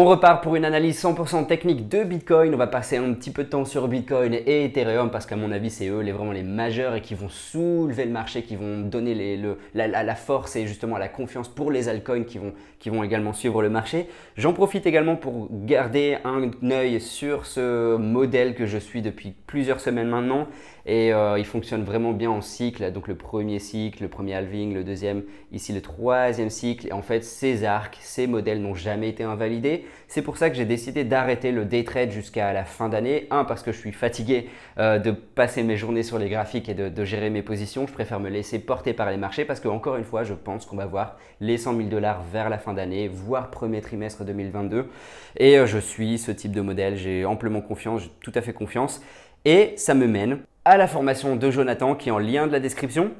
On repart pour une analyse 100% technique de Bitcoin. On va passer un petit peu de temps sur Bitcoin et Ethereum parce qu'à mon avis, c'est eux les vraiment les majeurs et qui vont soulever le marché, qui vont donner la, force et justement la confiance pour les altcoins qui vont, également suivre le marché. J'en profite également pour garder un œil sur ce modèle que je suis depuis plusieurs semaines maintenant et euh, il fonctionne vraiment bien en cycle. Donc le premier cycle, le premier halving, le deuxième, ici le troisième cycle. Et en fait, ces arcs, ces modèles n'ont jamais été invalidés. C'est pour ça que j'ai décidé d'arrêter le day trade jusqu'à la fin d'année. Un, parce que je suis fatigué euh, de passer mes journées sur les graphiques et de, gérer mes positions. Je préfère me laisser porter par les marchés parce que, encore une fois, je pense qu'on va voir les 100 000 dollars vers la fin d'année, voire premier trimestre 2022. Et euh, je suis ce type de modèle. J'ai amplement confiance, tout à fait confiance. Et ça me mène à la formation de Jonathan qui est en lien de la description.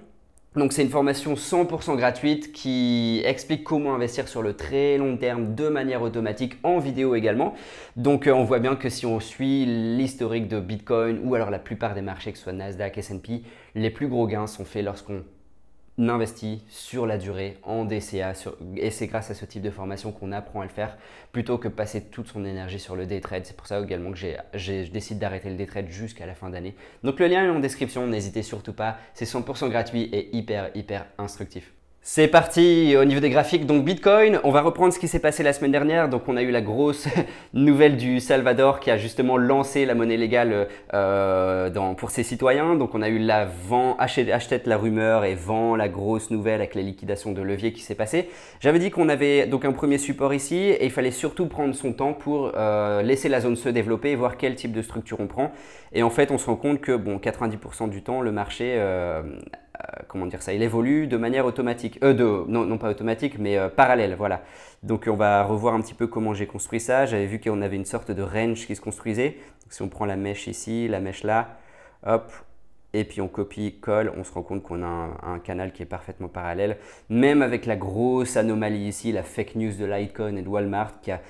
Donc c'est une formation 100% gratuite qui explique comment investir sur le très long terme de manière automatique en vidéo également. Donc euh, on voit bien que si on suit l'historique de Bitcoin ou alors la plupart des marchés que ce soit Nasdaq, S&P, les plus gros gains sont faits lorsqu'on investit sur la durée en DCA et c'est grâce à ce type de formation qu'on apprend à le faire plutôt que passer toute son énergie sur le day trade. C'est pour ça également que j'ai, je décide d'arrêter le day trade jusqu'à la fin d'année. Donc le lien est en description, n'hésitez surtout pas, c'est 100% gratuit et hyper hyper instructif. C'est parti au niveau des graphiques, donc Bitcoin, on va reprendre ce qui s'est passé la semaine dernière, donc on a eu la grosse nouvelle du Salvador qui a justement lancé la monnaie légale euh, dans, pour ses citoyens, donc on a eu la vent, achète la rumeur et vend la grosse nouvelle avec la liquidation de levier qui s'est passée. J'avais dit qu'on avait donc un premier support ici et il fallait surtout prendre son temps pour euh, laisser la zone se développer et voir quel type de structure on prend et en fait on se rend compte que bon 90% du temps le marché... Euh, euh, comment dire ça, il évolue de manière automatique, euh, non, pas automatique, mais euh, parallèle, voilà. Donc on va revoir un petit peu comment j'ai construit ça. J'avais vu qu'on avait une sorte de range qui se construisait. si on prend la mèche ici, la mèche là, hop, et puis on copie, colle, on se rend compte qu'on a un, canal qui est parfaitement parallèle. Même avec la grosse anomalie ici, la fake news de Litecoin et de Walmart qui a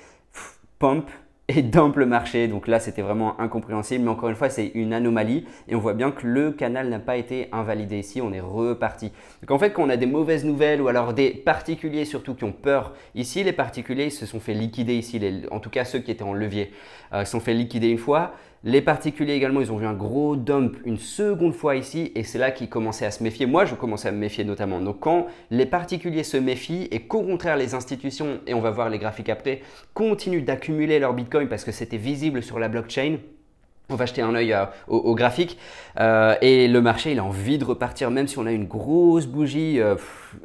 pump, et d'ample marché. Donc là, c'était vraiment incompréhensible. Mais encore une fois, c'est une anomalie. Et on voit bien que le canal n'a pas été invalidé. Ici, on est reparti. Donc en fait, quand on a des mauvaises nouvelles ou alors des particuliers surtout qui ont peur, ici, les particuliers se sont fait liquider. Ici, les, en tout cas, ceux qui étaient en levier, euh, sont fait liquider une fois. Les particuliers également, ils ont vu un gros dump une seconde fois ici et c'est là qu'ils commençaient à se méfier. Moi, je commençais à me méfier notamment. Donc quand les particuliers se méfient et qu'au contraire les institutions, et on va voir les graphiques après, continuent d'accumuler leur Bitcoin parce que c'était visible sur la blockchain, on va jeter un oeil au, graphique euh, et le marché il a envie de repartir même si on a une grosse bougie euh,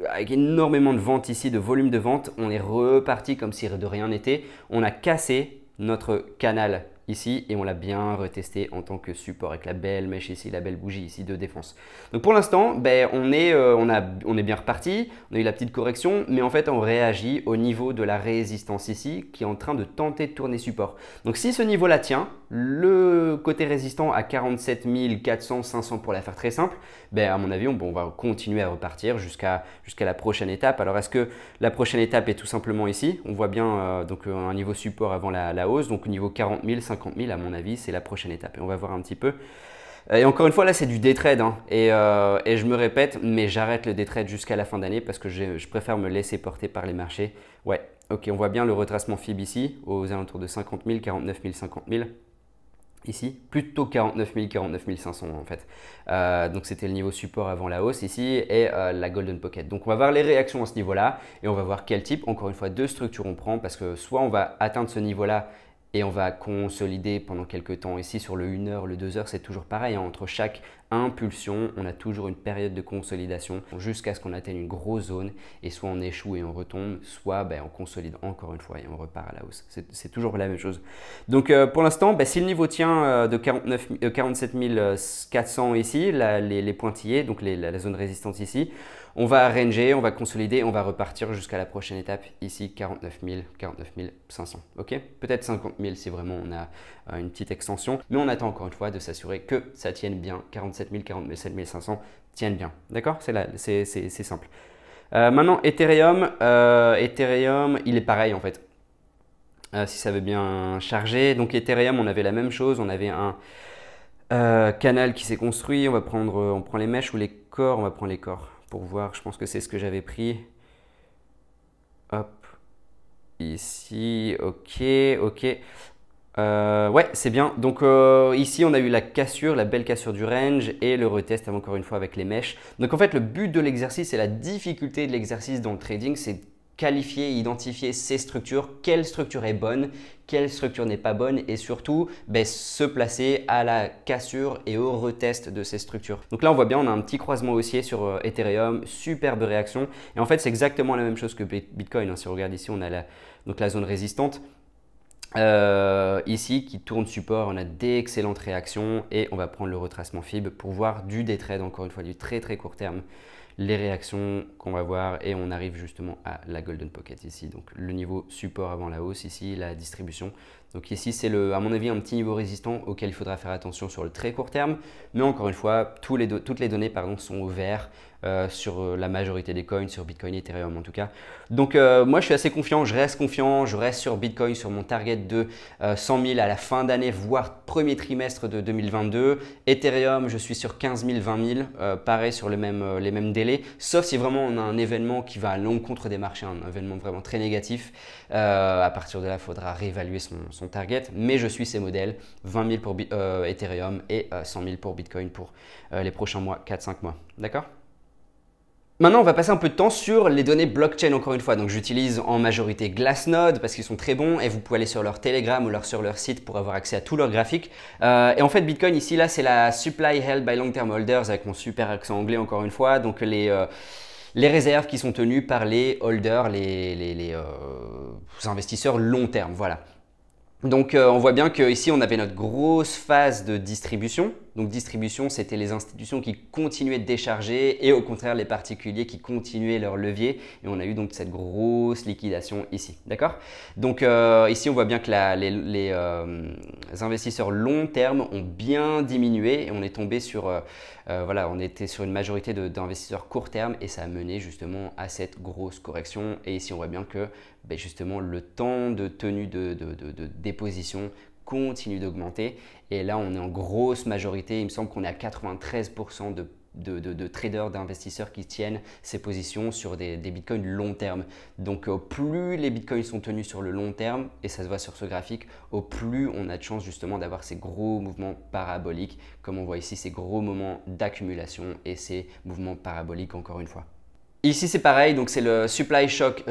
avec énormément de ventes ici, de volume de vente, on est reparti comme si de rien n'était. On a cassé notre canal ici et on l'a bien retesté en tant que support avec la belle mèche ici, la belle bougie ici de défense. Donc pour l'instant, ben, on, est, euh, on, a, on est bien reparti, on a eu la petite correction, mais en fait on réagit au niveau de la résistance ici qui est en train de tenter de tourner support. Donc si ce niveau-là tient, le côté résistant à 47 400, 500 pour la faire très simple, ben, à mon avis on, va continuer à repartir jusqu'à jusqu'à la prochaine étape. Alors est-ce que la prochaine étape est tout simplement ici On voit bien euh, donc, euh, un niveau support avant la, hausse, donc au niveau 40 500 50 000, à mon avis, c'est la prochaine étape. Et on va voir un petit peu. Euh, et encore une fois, là, c'est du day trade. Hein. Et, euh, et, je me répète, mais j'arrête le day trade jusqu'à la fin d'année parce que je, préfère me laisser porter par les marchés. Ouais, ok, on voit bien le retracement FIB ici, aux alentours de 50 000, 49 000, 50 000. Ici, plutôt 49 000, 49 500 en fait. Euh, donc c'était le niveau support avant la hausse ici et la Golden Pocket. Donc on va voir les réactions à ce niveau-là et on va voir quel type, encore une fois, deux structures on prend parce que soit on va atteindre ce niveau-là et on va consolider pendant quelques temps. Ici, sur le 1h, le 2h, c'est toujours pareil. Hein. entre chaque impulsion, on a toujours une période de consolidation jusqu'à ce qu'on atteigne une grosse zone et soit on échoue et on retombe, soit ben, on consolide encore une fois et on repart à la hausse. C'est toujours la même chose. Donc euh, pour l'instant, ben, si le niveau tient euh, de 49, 47 400 ici, la, les, pointillés, donc la, zone résistante ici, on va ranger, on va consolider, on va repartir jusqu'à la prochaine étape ici 49 500. Ok Peut-être 50 000 si vraiment on a euh, une petite extension, mais on attend encore une fois de s'assurer que ça tienne bien 47 47 000, 7500 500 tiennent bien. D'accord C'est simple. Euh, maintenant, Ethereum, euh, Ethereum, il est pareil en fait. Euh, si ça veut bien charger. Donc Ethereum, on avait la même chose, on avait un canal qui s'est construit. On va prendre, on prend les mèches ou les corps, on va prendre les corps pour voir. Je pense que c'est ce que j'avais pris. Hop, ici, ok, ok. Euh, ouais, c'est bien. Donc euh, ici, on a eu la cassure, la belle cassure du range et le retest encore une fois avec les mèches. Donc en fait, le but de l'exercice et la difficulté de l'exercice dans le trading, c'est qualifier, identifier ces structures, quelle structure est bonne, quelle structure n'est pas bonne et surtout ben, se placer à la cassure et au retest de ces structures. Donc là on voit bien on a un petit croisement haussier sur euh, Ethereum, superbe réaction et en fait c'est exactement la même chose que Bitcoin. Hein. Si on regarde ici on a donc la zone résistante euh, ici, qui tourne support, on a d'excellentes réactions et on va prendre le retracement fib pour voir du day encore une fois, du très très court terme, les réactions qu'on va voir et on arrive justement à la golden pocket ici. Donc le niveau support avant la hausse ici, la distribution. Donc ici, c'est à mon avis un petit niveau résistant auquel il faudra faire attention sur le très court terme. Mais encore une fois, tous les toutes les données pardon, sont au vert. Euh, sur euh, la majorité des coins, sur Bitcoin, Ethereum en tout cas. Donc euh, moi je suis assez confiant, je reste confiant, je reste sur Bitcoin, sur mon target de 100 000 à la fin d'année, voire premier trimestre de 2022. Ethereum, je suis sur 15 000, 20 000, pareil sur les mêmes, délais, sauf si vraiment on a un événement qui va à l'encontre des marchés, un événement vraiment très négatif. à partir de là, il faudra réévaluer son, son, target, mais je suis ces modèles, 20 000 pour Ethereum et 100 000 pour Bitcoin pour les prochains mois, 4-5 mois. D'accord Maintenant, on va passer un peu de temps sur les données blockchain encore une fois. Donc j'utilise en majorité Glassnode parce qu'ils sont très bons et vous pouvez aller sur leur Telegram ou leur, sur leur site pour avoir accès à tous leurs graphiques. Euh, et en fait, Bitcoin ici, là, c'est la supply held by long-term holders avec mon super accent anglais encore une fois. Donc les... Euh, les réserves qui sont tenues par les holders, les, les, les euh, investisseurs long terme, voilà. Donc on voit bien qu'ici on avait notre grosse phase de distribution, donc distribution, c'était les institutions qui continuaient de décharger et au contraire les particuliers qui continuaient leur levier. Et on a eu donc cette grosse liquidation ici. D'accord Donc euh, ici, on voit bien que les, euh, investisseurs long terme ont bien diminué et on est tombé sur, euh, voilà, on était sur une majorité d'investisseurs court terme et ça a mené justement à cette grosse correction. Et ici, on voit bien que ben, justement le temps de tenue de, de déposition continue d'augmenter. Et là, on est en grosse majorité. Il me semble qu'on est à 93% de traders, d'investisseurs qui tiennent ces positions sur des, bitcoins long terme. Donc au plus les bitcoins sont tenus sur le long terme, et ça se voit sur ce graphique, au plus on a de chance justement d'avoir ces gros mouvements paraboliques, comme on voit ici, ces gros moments d'accumulation et ces mouvements paraboliques encore une fois. Ici, c'est pareil, donc c'est le supply shock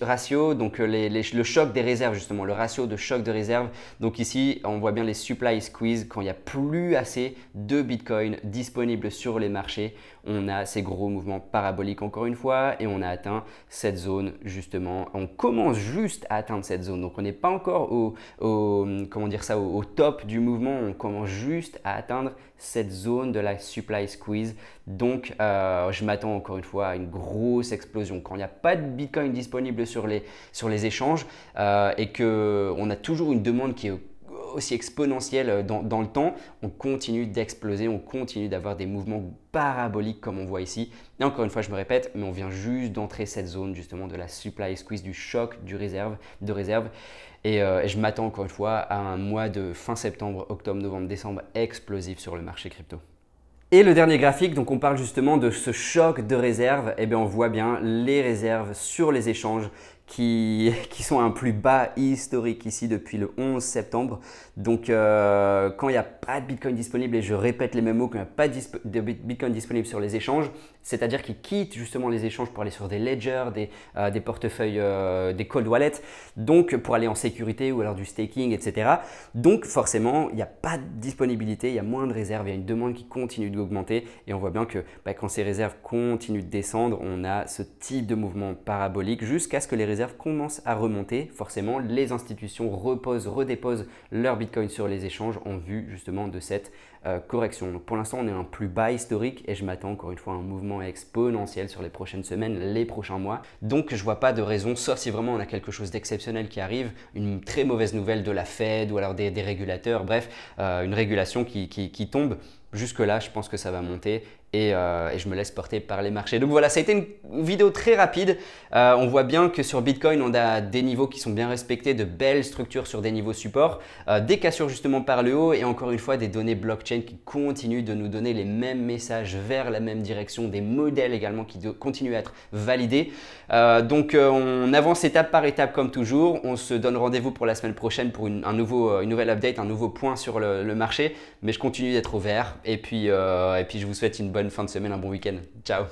ratio, donc euh, le choc des réserves justement, le ratio de choc de réserve. Donc ici, on voit bien les supply squeeze quand il n'y a plus assez de Bitcoin disponible sur les marchés. On a ces gros mouvements paraboliques encore une fois et on a atteint cette zone justement. On commence juste à atteindre cette zone, donc on n'est pas encore au, comment dire ça, au, top du mouvement. On commence juste à atteindre cette zone de la supply squeeze. Donc, euh, je m'attends encore une fois à une grosse explosion, quand il n'y a pas de Bitcoin disponible sur les, sur les échanges euh, et et on a toujours une demande qui est aussi exponentielle euh, dans, le temps, on continue d'exploser, on continue d'avoir des mouvements paraboliques comme on voit ici. Et encore une fois, je me répète, mais on vient juste d'entrer cette zone justement de la supply squeeze, du choc du réserve, de réserve. et euh, je m'attends encore une fois à un mois de fin septembre, octobre, novembre, décembre explosif sur le marché crypto. Et le dernier graphique, donc on parle justement de ce choc de réserve, et eh bien on voit bien les réserves sur les échanges qui, sont un plus bas historique ici depuis le 11 septembre. Donc euh, quand il n'y a pas de Bitcoin disponible, et je répète les mêmes mots, quand il n'y a pas de Bitcoin disponible sur les échanges, c'est-à-dire qu'ils quittent justement les échanges pour aller sur des ledgers, des, euh, des portefeuilles, euh, des cold wallets, donc pour aller en sécurité ou alors du staking, etc. Donc forcément, il n'y a pas de disponibilité, il y a moins de réserves, il y a une demande qui continue d'augmenter et on voit bien que bah, quand ces réserves continuent de descendre, on a ce type de mouvement parabolique jusqu'à ce que les réserves commence à remonter, forcément, les institutions reposent, redéposent leur bitcoin sur les échanges en vue justement de cette euh, correction. pour l'instant, on est un plus bas historique et je m'attends encore une fois à un mouvement exponentiel sur les prochaines semaines, les prochains mois. Donc je vois pas de raison, sauf si vraiment on a quelque chose d'exceptionnel qui arrive, une très mauvaise nouvelle de la Fed ou alors des, régulateurs, bref, euh, une régulation qui, tombe. Jusque-là, je pense que ça va monter euh, et, je me laisse porter par les marchés. Donc voilà, ça a été une vidéo très rapide. on voit bien que sur Bitcoin, on a des niveaux qui sont bien respectés, de belles structures sur des niveaux support, des cassures justement par le haut et encore une fois des données blockchain qui continue de nous donner les mêmes messages vers la même direction, des modèles également qui continuent à être validés. Euh, donc euh, on avance étape par étape comme toujours. On se donne rendez-vous pour la semaine prochaine pour une, un nouveau, euh, une nouvelle update, un nouveau point sur le, marché. Mais je continue d'être ouvert. Et puis, et puis je vous souhaite une bonne fin de semaine, un bon week-end. Ciao